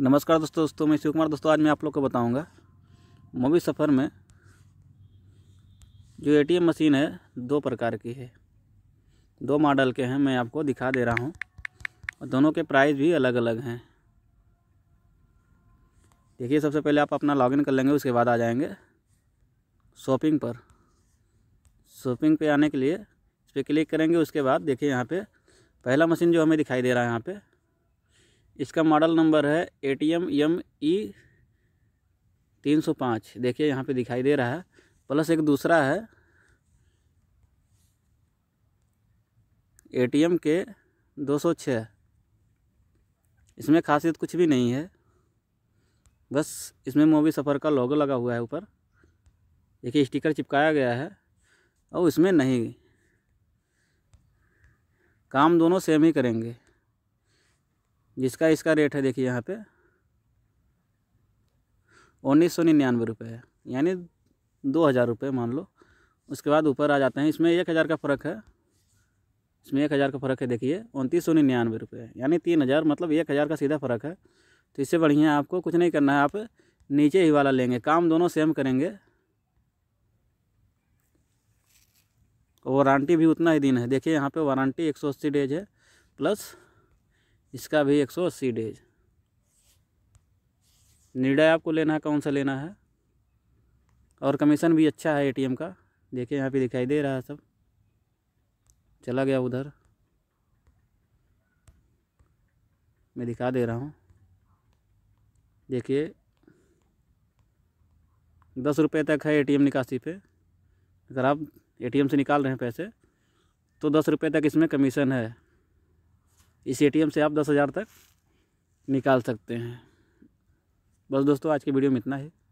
नमस्कार दोस्तों दोस्तों मैं शिव कुमार दोस्तों आज मैं आप लोग को बताऊंगा मोबी सफ़र में जो एटीएम मशीन है दो प्रकार की है दो मॉडल के हैं मैं आपको दिखा दे रहा हूं और दोनों के प्राइस भी अलग अलग हैं देखिए सबसे पहले आप अपना लॉगिन कर लेंगे उसके बाद आ जाएंगे शॉपिंग पर शॉपिंग पर आने के लिए इस पर क्लिक करेंगे उसके बाद देखिए यहाँ पर पहला मशीन जो हमें दिखाई दे रहा है यहाँ पर इसका मॉडल नंबर है A T M M E तीन सौ पाँच देखिए यहाँ पे दिखाई दे रहा है प्लस एक दूसरा है ए टी एम के दो सौ छः इसमें खासियत कुछ भी नहीं है बस इसमें मोवी सफ़र का लोगो लगा हुआ है ऊपर देखिए स्टिकर चिपकाया गया है और इसमें नहीं काम दोनों सेम ही करेंगे जिसका इसका रेट है देखिए यहाँ पे उन्नीस सौ निन्यानवे रुपये है यानी दो हज़ार रुपये मान लो उसके बाद ऊपर आ जाते हैं इसमें एक हज़ार का फ़र्क है इसमें एक हज़ार का फ़र्क है देखिए उनतीस सौ निन्यानवे रुपये यानी तीन हज़ार मतलब एक हज़ार का सीधा फ़र्क है तो इससे बढ़िया आपको कुछ नहीं करना है आप नीचे ही वाला लेंगे काम दोनों सेम करेंगे वारंटी भी उतना ही दिन है देखिए यहाँ पर वारंटी एक सौ अस्सी डेज है प्लस इसका भी एक सौ अस्सी डेज निर्णय आपको लेना है कौन सा लेना है और कमीशन भी अच्छा है एटीएम का देखिए यहाँ पे दिखाई दे रहा है सब चला गया उधर मैं दिखा दे रहा हूँ देखिए दस रुपये तक है एटीएम निकासी पे अगर आप एटीएम से निकाल रहे हैं पैसे तो दस रुपये तक इसमें कमीशन है इस एटीएम से आप दस हज़ार तक निकाल सकते हैं बस दोस्तों आज के वीडियो में इतना ही